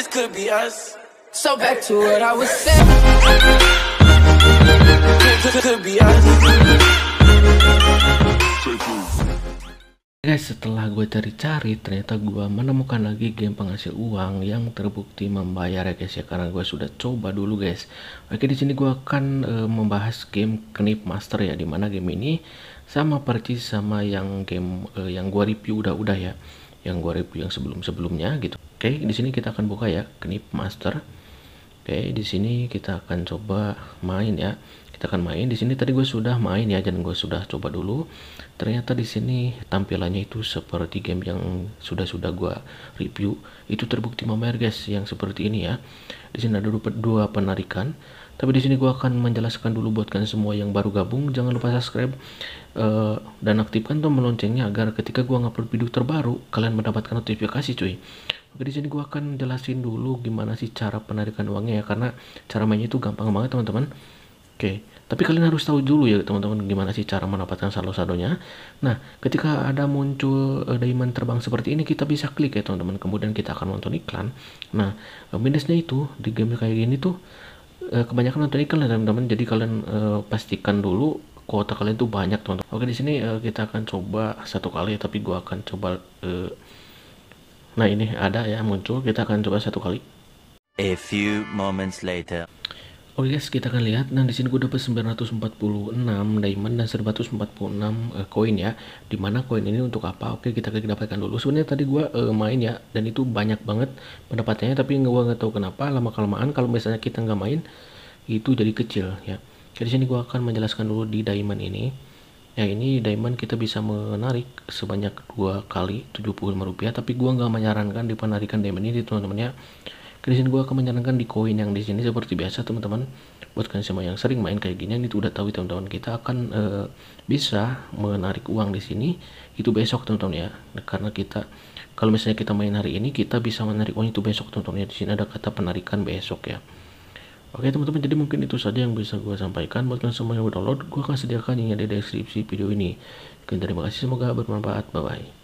this could be us. So back to what I was saying. Guys, eh, setelah gue cari-cari, ternyata gue menemukan lagi game penghasil uang yang terbukti membayar ya guys ya karena gue sudah coba dulu guys. Oke di sini gue akan e, membahas game Knip Master ya dimana game ini sama persis sama yang game e, yang gue review udah-udah ya yang gue review yang sebelum-sebelumnya gitu. Oke, okay, di sini kita akan buka ya knip master. Oke, okay, di sini kita akan coba main ya. Kita akan main. Di sini tadi gue sudah main ya dan gue sudah coba dulu. Ternyata di sini tampilannya itu seperti game yang sudah-sudah gue review. Itu terbukti memerges yang seperti ini ya. Di sini ada dua penarikan tapi di sini gue akan menjelaskan dulu buat kalian semua yang baru gabung jangan lupa subscribe uh, dan aktifkan tombol loncengnya agar ketika gue ngupload video terbaru kalian mendapatkan notifikasi cuy Oke di sini gue akan jelasin dulu gimana sih cara penarikan uangnya ya karena cara mainnya itu gampang banget teman-teman. Oke, tapi kalian harus tahu dulu ya teman-teman gimana sih cara mendapatkan saldo-saldonya. Nah, ketika ada muncul uh, diamond terbang seperti ini kita bisa klik ya teman-teman. Kemudian kita akan nonton iklan. Nah, minusnya itu di game kayak gini tuh Eh, kebanyakan nonton iklan ya teman-teman jadi kalian uh, pastikan dulu kuota kalian tuh banyak teman-teman oke di sini uh, kita akan coba satu kali tapi gua akan coba uh, nah ini ada ya muncul kita akan coba satu kali a few moments later Oh yes, kita akan lihat. Nah, di sini gue dapat 946 diamond dan 146 eh, koin uh, ya. Dimana koin ini untuk apa? Oke, kita akan dapatkan dulu. Sebenarnya tadi gue uh, main ya, dan itu banyak banget pendapatannya. Tapi gue nggak tahu kenapa lama kelamaan kalau misalnya kita nggak main itu jadi kecil ya. Jadi sini gue akan menjelaskan dulu di diamond ini. Ya ini diamond kita bisa menarik sebanyak dua kali 75 rupiah. Tapi gue nggak menyarankan di penarikan diamond ini teman-teman ya di gue akan menyarankan di koin yang di sini seperti biasa teman-teman buat kalian semua yang sering main kayak gini itu udah tahu teman-teman kita akan e, bisa menarik uang di sini itu besok teman-teman ya karena kita kalau misalnya kita main hari ini kita bisa menarik uang itu besok teman-teman ya di sini ada kata penarikan besok ya Oke teman-teman jadi mungkin itu saja yang bisa gue sampaikan buat kalian semua yang udah download gue akan sediakan ini di deskripsi video ini. Oke terima kasih semoga bermanfaat bye bye.